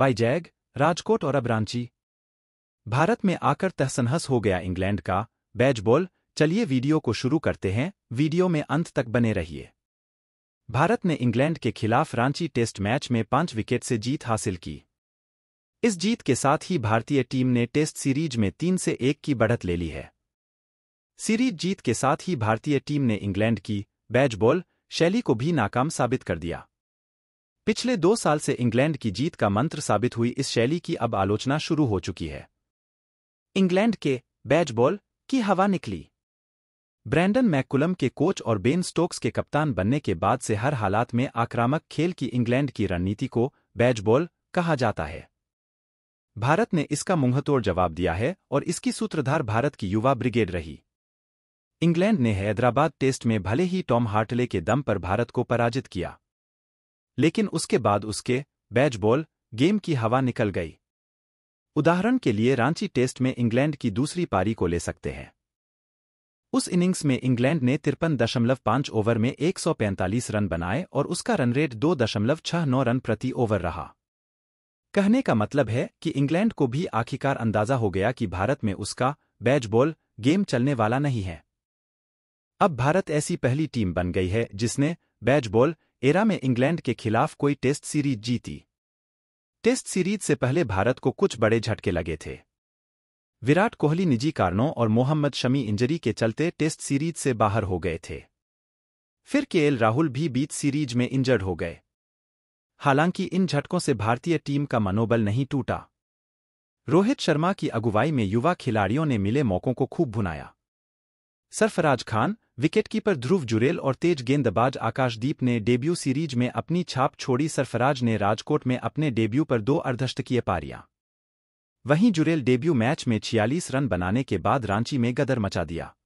वाईजैग राजकोट और अब रांची भारत में आकर तहसनहस हो गया इंग्लैंड का बैज बॉल चलिए वीडियो को शुरू करते हैं वीडियो में अंत तक बने रहिए भारत ने इंग्लैंड के खिलाफ रांची टेस्ट मैच में पांच विकेट से जीत हासिल की इस जीत के साथ ही भारतीय टीम ने टेस्ट सीरीज में तीन से एक की बढ़त ले ली है सीरीज जीत के साथ ही भारतीय टीम ने इंग्लैंड की बैज बॉल शैली को भी नाकाम साबित कर दिया पिछले दो साल से इंग्लैंड की जीत का मंत्र साबित हुई इस शैली की अब आलोचना शुरू हो चुकी है इंग्लैंड के बैच बॉल की हवा निकली ब्रैंडन मैकुलम के कोच और बेन स्टोक्स के कप्तान बनने के बाद से हर हालात में आक्रामक खेल की इंग्लैंड की रणनीति को बैच बॉल कहा जाता है भारत ने इसका मुंहतोड़ जवाब दिया है और इसकी सूत्रधार भारत की युवा ब्रिगेड रही इंग्लैंड ने हैदराबाद टेस्ट में भले ही टॉम हार्टले के दम पर भारत को पराजित किया लेकिन उसके बाद उसके बैच बॉल गेम की हवा निकल गई उदाहरण के लिए रांची टेस्ट में इंग्लैंड की दूसरी पारी को ले सकते हैं उस इनिंग्स में इंग्लैंड ने तिरपन दशमलव पांच ओवर में 145 रन बनाए और उसका रन रेट दो दशमलव छह नौ रन प्रति ओवर रहा कहने का मतलब है कि इंग्लैंड को भी आखिरकार अंदाजा हो गया कि भारत में उसका बैच बॉल गेम चलने वाला नहीं है अब भारत ऐसी पहली टीम बन गई है जिसने बैज बॉल एरा में इंग्लैंड के खिलाफ कोई टेस्ट सीरीज जीती टेस्ट सीरीज से पहले भारत को कुछ बड़े झटके लगे थे विराट कोहली निजी कारणों और मोहम्मद शमी इंजरी के चलते टेस्ट सीरीज से बाहर हो गए थे फिर केएल राहुल भी बीच सीरीज में इंजर्ड हो गए हालांकि इन झटकों से भारतीय टीम का मनोबल नहीं टूटा रोहित शर्मा की अगुवाई में युवा खिलाड़ियों ने मिले मौकों को खूब भुनाया सरफराज खान विकेटकीपर ध्रुव जुरेल और तेज गेंदबाज आकाशदीप ने डेब्यू सीरीज में अपनी छाप छोड़ी सरफराज ने राजकोट में अपने डेब्यू पर दो अर्धशतकीय पारियां वहीं जुरेल डेब्यू मैच में छियालीस रन बनाने के बाद रांची में गदर मचा दिया